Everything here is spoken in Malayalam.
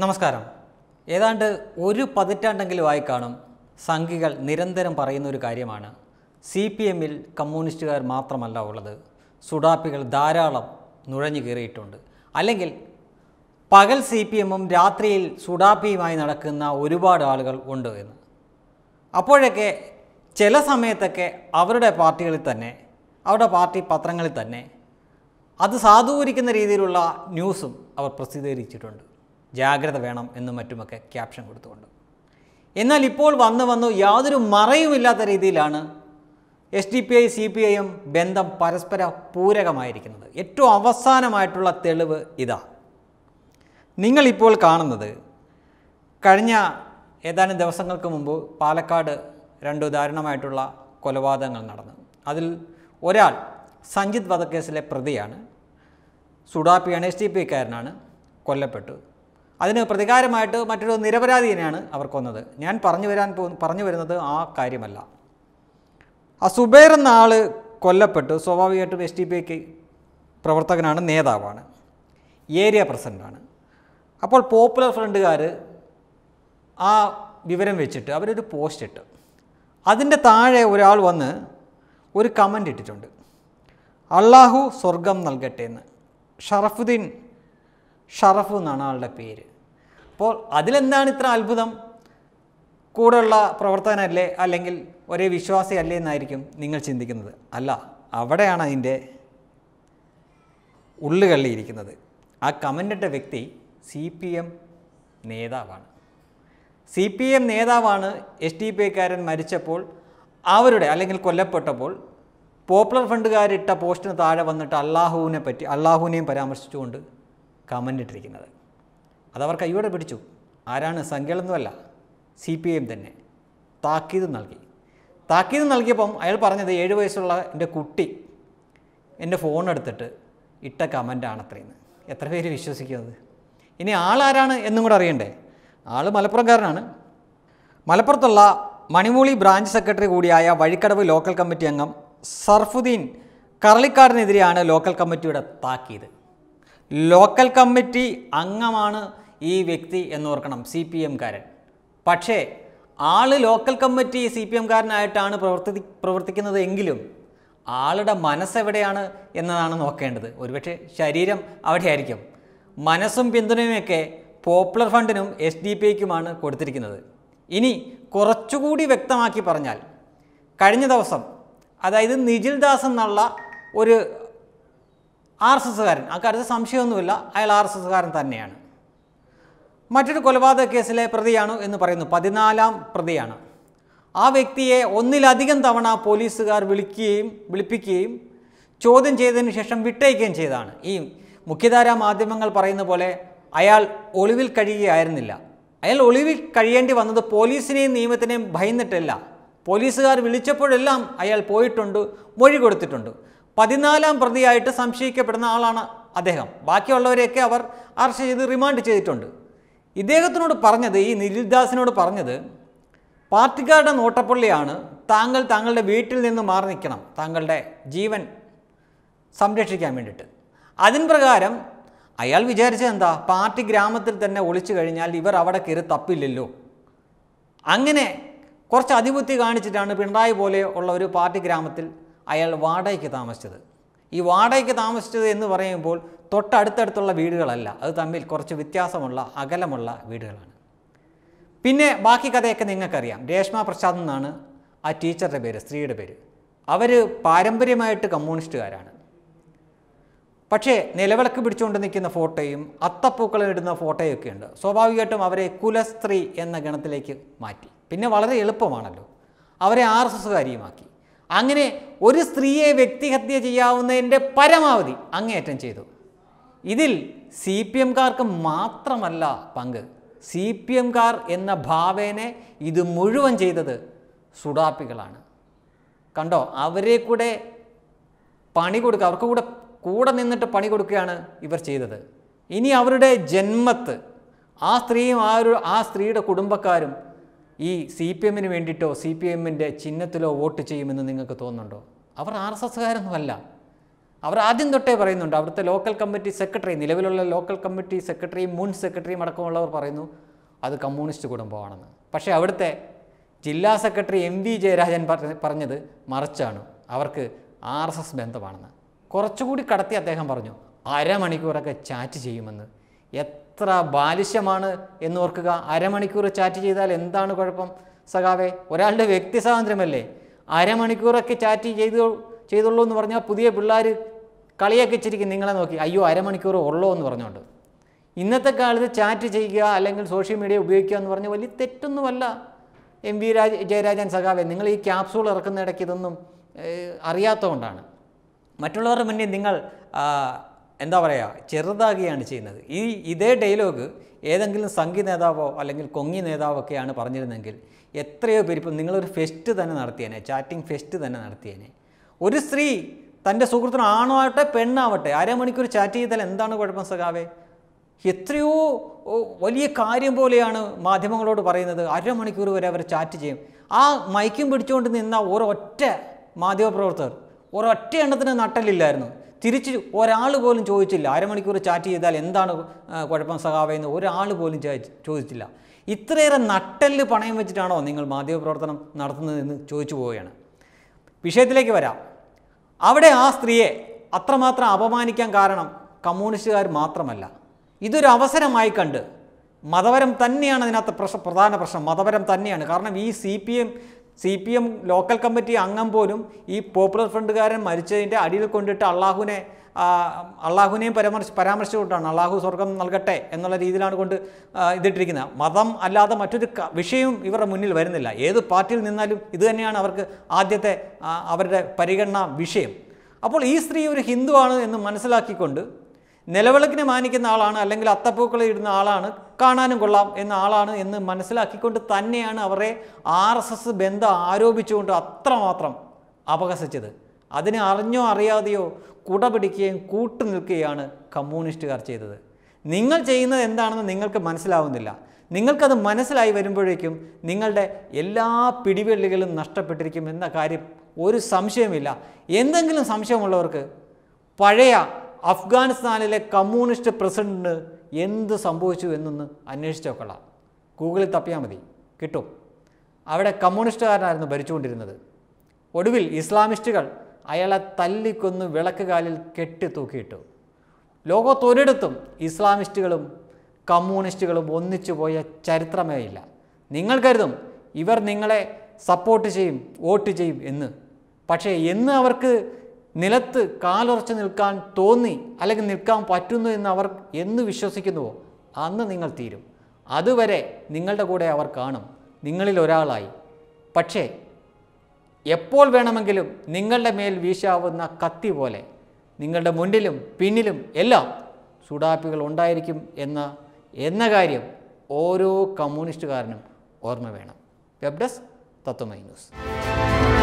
നമസ്കാരം ഏതാണ്ട് ഒരു പതിറ്റാണ്ടെങ്കിലുമായി കാണും സംഘികൾ നിരന്തരം പറയുന്ന ഒരു കാര്യമാണ് സി പി എമ്മിൽ കമ്മ്യൂണിസ്റ്റുകാർ മാത്രമല്ല ഉള്ളത് സുഡാപ്പികൾ ധാരാളം നുഴഞ്ഞു കയറിയിട്ടുണ്ട് അല്ലെങ്കിൽ പകൽ സി പി എമ്മും രാത്രിയിൽ സുഡാപ്പിയുമായി നടക്കുന്ന ഒരുപാട് ആളുകൾ ഉണ്ട് എന്ന് അപ്പോഴൊക്കെ ചില സമയത്തൊക്കെ അവരുടെ പാർട്ടികളിൽ തന്നെ അവരുടെ പാർട്ടി പത്രങ്ങളിൽ തന്നെ അത് സാധൂകരിക്കുന്ന രീതിയിലുള്ള ന്യൂസും അവർ പ്രസിദ്ധീകരിച്ചിട്ടുണ്ട് ജാഗ്രത വേണം എന്നും മറ്റുമൊക്കെ ക്യാപ്ഷൻ കൊടുത്തുകൊണ്ട് എന്നാൽ ഇപ്പോൾ വന്നു വന്നു യാതൊരു മറയുമില്ലാത്ത രീതിയിലാണ് S D P I C P ഐയും ബന്ധം പരസ്പര പൂരകമായിരിക്കുന്നത് ഏറ്റവും അവസാനമായിട്ടുള്ള തെളിവ് ഇതാ നിങ്ങളിപ്പോൾ കാണുന്നത് കഴിഞ്ഞ ഏതാനും ദിവസങ്ങൾക്ക് മുമ്പ് പാലക്കാട് രണ്ട് ദാരുണമായിട്ടുള്ള കൊലപാതകങ്ങൾ നടന്നു അതിൽ ഒരാൾ സഞ്ജിത് വധക്കേസിലെ പ്രതിയാണ് സുഡാപ്പിയാണ് എസ് ഡി പി ഐക്കാരനാണ് കൊല്ലപ്പെട്ടു അതിന് പ്രതികാരമായിട്ട് മറ്റൊരു നിരപരാധിയെയാണ് അവർ കൊന്നത് ഞാൻ പറഞ്ഞു വരാൻ പോ പറഞ്ഞു വരുന്നത് ആ കാര്യമല്ല ആ സുബൈർ എന്ന ആൾ കൊല്ലപ്പെട്ടു സ്വാഭാവികമായിട്ടും എസ് ടി പി ഐക്ക് പ്രവർത്തകനാണ് നേതാവാണ് ഏരിയ പ്രസിഡൻ്റാണ് അപ്പോൾ പോപ്പുലർ ഫ്രണ്ടുകാർ ആ വിവരം വെച്ചിട്ട് അവരൊരു പോസ്റ്റ് ഇട്ട് അതിൻ്റെ താഴെ ഒരാൾ വന്ന് ഒരു കമൻ്റ് ഇട്ടിട്ടുണ്ട് അള്ളാഹു സ്വർഗം നൽകട്ടെ എന്ന് ഷറഫുദ്ദീൻ ഷറഫ് എന്നാണ് ആളുടെ പേര് അപ്പോൾ അതിലെന്താണ് ഇത്ര അത്ഭുതം കൂടെയുള്ള പ്രവർത്തനല്ലേ അല്ലെങ്കിൽ ഒരേ വിശ്വാസി അല്ലേ എന്നായിരിക്കും നിങ്ങൾ ചിന്തിക്കുന്നത് അല്ല അവിടെയാണ് അതിൻ്റെ ഉള്ളുകള്ളിയിരിക്കുന്നത് ആ കമൻറ്റിട്ട വ്യക്തി സി പി എം നേതാവാണ് സി പി എം നേതാവാണ് എസ് ഡി പി ഐക്കാരൻ മരിച്ചപ്പോൾ അവരുടെ അല്ലെങ്കിൽ കൊല്ലപ്പെട്ടപ്പോൾ പോപ്പുലർ ഫണ്ടുകാരിട്ട പോസ്റ്റിന് താഴെ വന്നിട്ട് അള്ളാഹുവിനെ പറ്റി അള്ളാഹുവിനെയും പരാമർശിച്ചുകൊണ്ട് കമൻ്റ് ഇട്ടിരിക്കുന്നത് അതവർ കൈയോടെ പിടിച്ചു ആരാണ് സംഖ്യകളൊന്നുമല്ല സി പി എം തന്നെ താക്കീത് നൽകി താക്കീത് നൽകിയപ്പം അയാൾ പറഞ്ഞത് ഏഴ് വയസ്സുള്ള എൻ്റെ കുട്ടി എൻ്റെ ഫോൺ എടുത്തിട്ട് ഇട്ട അത്രയെന്ന് എത്ര പേര് വിശ്വസിക്കുന്നത് ഇനി ആളാരാണ് എന്നും കൂടെ അറിയണ്ടേ ആൾ മലപ്പുറംകാരനാണ് മലപ്പുറത്തുള്ള മണിമൂളി ബ്രാഞ്ച് സെക്രട്ടറി കൂടിയായ വഴിക്കടവ് ലോക്കൽ കമ്മിറ്റി അംഗം സർഫുദ്ദീൻ കറളിക്കാടിനെതിരെയാണ് ലോക്കൽ കമ്മിറ്റിയുടെ താക്കീത് ലോക്കൽ കമ്മിറ്റി അംഗമാണ് ഈ വ്യക്തി എന്നോർക്കണം സി പി എംകാരൻ പക്ഷേ ആള് ലോക്കൽ കമ്മിറ്റി സി പി എംകാരനായിട്ടാണ് പ്രവർത്തി പ്രവർത്തിക്കുന്നത് എങ്കിലും ആളുടെ മനസ്സെവിടെയാണ് എന്നതാണ് നോക്കേണ്ടത് ഒരുപക്ഷെ ശരീരം അവിടെയായിരിക്കും മനസ്സും പിന്തുണയുമൊക്കെ പോപ്പുലർ ഫണ്ടിനും എസ് ഡി പി ഐക്കുമാണ് കൊടുത്തിരിക്കുന്നത് ഇനി കുറച്ചുകൂടി വ്യക്തമാക്കി പറഞ്ഞാൽ കഴിഞ്ഞ ദിവസം അതായത് നിജിൽ ദാസ് എന്നുള്ള ഒരു ആർ എസ് എസ്സുകാരൻ ആ കാര്യത്തിൽ സംശയമൊന്നുമില്ല അയാൾ ആർ എസ് എസ്സുകാരൻ തന്നെയാണ് മറ്റൊരു കൊലപാതക കേസിലെ പ്രതിയാണ് എന്ന് പറയുന്നു പതിനാലാം പ്രതിയാണ് ആ വ്യക്തിയെ ഒന്നിലധികം തവണ പോലീസുകാർ വിളിക്കുകയും വിളിപ്പിക്കുകയും ചോദ്യം ചെയ്തതിന് ശേഷം വിട്ടയക്കുകയും ചെയ്തതാണ് ഈ മുഖ്യധാര മാധ്യമങ്ങൾ പറയുന്ന പോലെ അയാൾ ഒളിവിൽ കഴിയുകയായിരുന്നില്ല അയാൾ ഒളിവിൽ കഴിയേണ്ടി വന്നത് പോലീസിനെയും നിയമത്തിനെയും ഭയന്നിട്ടല്ല പോലീസുകാർ വിളിച്ചപ്പോഴെല്ലാം അയാൾ പോയിട്ടുണ്ട് മൊഴി കൊടുത്തിട്ടുണ്ട് പതിനാലാം പ്രതിയായിട്ട് സംശയിക്കപ്പെടുന്ന ആളാണ് അദ്ദേഹം ബാക്കിയുള്ളവരെയൊക്കെ അവർ അറസ്റ്റ് ചെയ്ത് റിമാൻഡ് ചെയ്തിട്ടുണ്ട് ഇദ്ദേഹത്തിനോട് പറഞ്ഞത് ഈ നിലിൽ പറഞ്ഞത് പാർട്ടിക്കാരുടെ നോട്ടപ്പള്ളിയാണ് താങ്കൾ താങ്കളുടെ വീട്ടിൽ നിന്ന് മാറി നിൽക്കണം താങ്കളുടെ ജീവൻ സംരക്ഷിക്കാൻ വേണ്ടിയിട്ട് അതിന് പ്രകാരം അയാൾ വിചാരിച്ചത് എന്താ പാർട്ടി ഗ്രാമത്തിൽ തന്നെ ഒളിച്ചു കഴിഞ്ഞാൽ ഇവർ അവിടെ കയറി തപ്പില്ലല്ലോ അങ്ങനെ കുറച്ച് അതിബുദ്ധി കാണിച്ചിട്ടാണ് പിണറായി പോലെ ഉള്ള ഒരു പാർട്ടി ഗ്രാമത്തിൽ അയാൾ വാടകയ്ക്ക് താമസിച്ചത് ഈ വാടകയ്ക്ക് താമസിച്ചത് എന്ന് പറയുമ്പോൾ തൊട്ടടുത്തടുത്തുള്ള വീടുകളല്ല അത് തമ്മിൽ കുറച്ച് വ്യത്യാസമുള്ള അകലമുള്ള വീടുകളാണ് പിന്നെ ബാക്കി കഥയൊക്കെ നിങ്ങൾക്കറിയാം രേഷ്മ പ്രസാദ് എന്നാണ് ആ ടീച്ചറുടെ പേര് സ്ത്രീയുടെ പേര് അവർ പാരമ്പര്യമായിട്ട് കമ്മ്യൂണിസ്റ്റുകാരാണ് പക്ഷേ നിലവിളക്ക് പിടിച്ചുകൊണ്ട് നിൽക്കുന്ന ഫോട്ടോയും അത്തപ്പൂക്കളിടുന്ന ഫോട്ടോയും ഒക്കെ ഉണ്ട് സ്വാഭാവികമായിട്ടും അവരെ കുലസ്ത്രീ എന്ന ഗണത്തിലേക്ക് മാറ്റി പിന്നെ വളരെ എളുപ്പമാണല്ലോ അവരെ ആർ എസ് എസ്സുകാരിയുമാക്കി അങ്ങനെ ഒരു സ്ത്രീയെ വ്യക്തിഹത്യ ചെയ്യാവുന്നതിൻ്റെ പരമാവധി അങ്ങേയറ്റം ചെയ്തു ഇതിൽ സി പി എംകാർക്ക് മാത്രമല്ല പങ്ക് സി പി എംകാർ എന്ന ഭാവേനെ ഇത് മുഴുവൻ ചെയ്തത് സുഡാപ്പികളാണ് കണ്ടോ അവരെ കൂടെ പണി കൊടുക്കുക അവർക്ക് കൂടെ കൂടെ നിന്നിട്ട് പണി കൊടുക്കുകയാണ് ഇവർ ചെയ്തത് ഇനി അവരുടെ ജന്മത്ത് ആ സ്ത്രീയും ആ ഒരു ആ സ്ത്രീയുടെ കുടുംബക്കാരും ഈ സി പി എമ്മിന് വേണ്ടിയിട്ടോ സി പി എമ്മിൻ്റെ ചിഹ്നത്തിലോ വോട്ട് ചെയ്യുമെന്ന് നിങ്ങൾക്ക് തോന്നുന്നുണ്ടോ അവർ ആർ എസ് എസ്സുകാരൊന്നുമല്ല അവർ ആദ്യം തൊട്ടേ പറയുന്നുണ്ട് അവിടുത്തെ ലോക്കൽ കമ്മിറ്റി സെക്രട്ടറി നിലവിലുള്ള ലോക്കൽ കമ്മിറ്റി സെക്രട്ടറിയും മുൻ സെക്രട്ടറിയും അടക്കമുള്ളവർ പറയുന്നു അത് കമ്മ്യൂണിസ്റ്റ് കുടുംബമാണെന്ന് പക്ഷേ അവിടുത്തെ ജില്ലാ സെക്രട്ടറി എം വി ജയരാജൻ പറഞ്ഞത് മറിച്ചാണ് അവർക്ക് ആർ എസ് എസ് ബന്ധമാണെന്ന് കുറച്ചുകൂടി കടത്തി അദ്ദേഹം പറഞ്ഞു അരമണിക്കൂറൊക്കെ ചാറ്റ് ചെയ്യുമെന്ന് എത്ര ബാലിശ്യമാണ് എന്ന് ഓർക്കുക അരമണിക്കൂർ ചാറ്റ് ചെയ്താൽ എന്താണ് കുഴപ്പം സഖാവെ ഒരാളുടെ വ്യക്തി സ്വാതന്ത്ര്യമല്ലേ അരമണിക്കൂറൊക്കെ ചാറ്റ് ചെയ്തു ചെയ്തുള്ളൂ എന്ന് പറഞ്ഞാൽ പുതിയ പിള്ളേർ കളിയൊക്കെ ഇച്ചിരിക്കും നിങ്ങളെ നോക്കി അയ്യോ അരമണിക്കൂർ ഉള്ളോ എന്ന് പറഞ്ഞുകൊണ്ട് ഇന്നത്തെ കാലത്ത് ചാറ്റ് ചെയ്യുക അല്ലെങ്കിൽ സോഷ്യൽ മീഡിയ ഉപയോഗിക്കുക എന്ന് പറഞ്ഞാൽ വലിയ തെറ്റൊന്നുമല്ല എം വി രാജ ജയരാജൻ സഖാവെ നിങ്ങൾ ഈ ക്യാപ്സൂൾ ഇറക്കുന്ന ഇടയ്ക്ക് ഇതൊന്നും അറിയാത്തതുകൊണ്ടാണ് മറ്റുള്ളവരുടെ മുന്നേ നിങ്ങൾ എന്താ പറയുക ചെറുതാകുകയാണ് ചെയ്യുന്നത് ഈ ഇതേ ഡയലോഗ് ഏതെങ്കിലും സംഘി നേതാവോ അല്ലെങ്കിൽ കൊങ്ങി ഒക്കെയാണ് പറഞ്ഞിരുന്നെങ്കിൽ എത്രയോ പേര് ഇപ്പം നിങ്ങളൊരു ഫെസ്റ്റ് തന്നെ നടത്തിയേനെ ചാറ്റിംഗ് ഫെസ്റ്റ് തന്നെ നടത്തിയേനെ ഒരു സ്ത്രീ തൻ്റെ സുഹൃത്തിന് ആണോ ആവട്ടെ പെണ്ണാവട്ടെ അരമണിക്കൂർ ചാറ്റ് ചെയ്താൽ എന്താണ് കുഴപ്പം സഖാവേ എത്രയോ വലിയ കാര്യം പോലെയാണ് മാധ്യമങ്ങളോട് പറയുന്നത് അരമണിക്കൂർ വരെ അവർ ചാറ്റ് ചെയ്യും ആ മൈക്കും പിടിച്ചുകൊണ്ട് നിന്ന ഒരൊറ്റ മാധ്യമപ്രവർത്തകർ ഒരൊറ്റ എണ്ണത്തിന് നട്ടലില്ലായിരുന്നു തിരിച്ച് ഒരാൾ പോലും ചോദിച്ചില്ല അരമണിക്കൂർ ചാറ്റ് ചെയ്താൽ എന്താണ് കുഴപ്പം സഖാവേ ഒരാൾ പോലും ചോദിച്ചില്ല ഇത്രയേറെ നട്ടെല്ല് പണയം വെച്ചിട്ടാണോ നിങ്ങൾ മാധ്യമപ്രവർത്തനം നടത്തുന്നതെന്ന് ചോദിച്ചു പോവുകയാണ് വിഷയത്തിലേക്ക് വരാം അവിടെ ആ സ്ത്രീയെ അത്രമാത്രം അപമാനിക്കാൻ കാരണം കമ്മ്യൂണിസ്റ്റുകാർ മാത്രമല്ല ഇതൊരു അവസരമായി കണ്ട് മതപരം തന്നെയാണ് അതിനകത്ത് പ്രശ്ന പ്രധാന പ്രശ്നം മതപരം തന്നെയാണ് കാരണം ഈ C P M C P M local committee അംഗം പോലും ഈ പോപ്പുലർ ഫ്രണ്ടുകാരൻ മരിച്ചതിൻ്റെ അടിയിൽ കൊണ്ടിട്ട് അള്ളാഹുവിനെ അള്ളാഹുവിനെയും പരാമർശി പരാമർശിച്ചുകൊണ്ടാണ് അള്ളാഹു സ്വർഗം നൽകട്ടെ എന്നുള്ള രീതിയിലാണ് കൊണ്ട് ഇതിട്ടിരിക്കുന്നത് മതം അല്ലാതെ മറ്റൊരു വിഷയവും ഇവരുടെ മുന്നിൽ വരുന്നില്ല ഏത് പാർട്ടിയിൽ നിന്നാലും ഇത് തന്നെയാണ് അവർക്ക് ആദ്യത്തെ അവരുടെ പരിഗണന വിഷയം അപ്പോൾ ഈ സ്ത്രീ ഒരു ഹിന്ദുവാണ് എന്ന് മനസ്സിലാക്കിക്കൊണ്ട് നിലവിളക്കിനെ മാനിക്കുന്ന ആളാണ് അല്ലെങ്കിൽ അത്തപ്പൂക്കളെ ഇടുന്ന ആളാണ് കാണാനും കൊള്ളാം എന്ന ആളാണ് എന്ന് മനസ്സിലാക്കിക്കൊണ്ട് തന്നെയാണ് അവരെ ആർ എസ് എസ് ബന്ധം ആരോപിച്ചുകൊണ്ട് അത്രമാത്രം അപകസിച്ചത് അതിനെ അറിഞ്ഞോ അറിയാതെയോ കുട പിടിക്കുകയും കൂട്ടു നിൽക്കുകയാണ് കമ്മ്യൂണിസ്റ്റുകാർ ചെയ്തത് നിങ്ങൾ ചെയ്യുന്നത് എന്താണെന്ന് നിങ്ങൾക്ക് മനസ്സിലാവുന്നില്ല നിങ്ങൾക്കത് മനസ്സിലായി വരുമ്പോഴേക്കും നിങ്ങളുടെ എല്ലാ പിടിവെള്ളികളും നഷ്ടപ്പെട്ടിരിക്കും എന്ന കാര്യം ഒരു സംശയമില്ല എന്തെങ്കിലും സംശയമുള്ളവർക്ക് പഴയ അഫ്ഗാനിസ്ഥാനിലെ കമ്മ്യൂണിസ്റ്റ് പ്രസിഡന്റിന് എന്ത് സംഭവിച്ചു എന്നൊന്ന് അന്വേഷിച്ച് നോക്കളാം ഗൂഗിളിൽ തപ്പിയാൽ മതി കിട്ടും അവിടെ കമ്മ്യൂണിസ്റ്റുകാരനായിരുന്നു ഭരിച്ചുകൊണ്ടിരുന്നത് ഒടുവിൽ ഇസ്ലാമിസ്റ്റുകൾ അയാളെ തല്ലിക്കൊന്ന് വിളക്ക് കാലിൽ കെട്ടി തൂക്കിയിട്ടു ലോകത്തൊരിടത്തും ഇസ്ലാമിസ്റ്റുകളും കമ്മ്യൂണിസ്റ്റുകളും ഒന്നിച്ചു പോയ ചരിത്രമേ ഇല്ല നിങ്ങൾ കരുതും ഇവർ നിങ്ങളെ സപ്പോർട്ട് ചെയ്യും വോട്ട് ചെയ്യും എന്ന് പക്ഷേ എന്ന് അവർക്ക് നിലത്ത് കാലുറച്ച് നിൽക്കാൻ തോന്നി അല്ലെങ്കിൽ നിൽക്കാൻ പറ്റുന്നു എന്ന് അവർ എന്ന് വിശ്വസിക്കുന്നുവോ അന്ന് നിങ്ങൾ തീരും അതുവരെ നിങ്ങളുടെ കൂടെ അവർ കാണും നിങ്ങളിൽ ഒരാളായി പക്ഷേ എപ്പോൾ വേണമെങ്കിലും നിങ്ങളുടെ മേൽ വീശാവുന്ന കത്തി പോലെ നിങ്ങളുടെ മുന്നിലും പിന്നിലും എല്ലാം സുഡാപ്പികൾ ഉണ്ടായിരിക്കും എന്ന എന്ന കാര്യം ഓരോ കമ്മ്യൂണിസ്റ്റുകാരനും ഓർമ്മ വേണം വെബ് ഡെസ്ക് തത്വമൈ ന്യൂസ്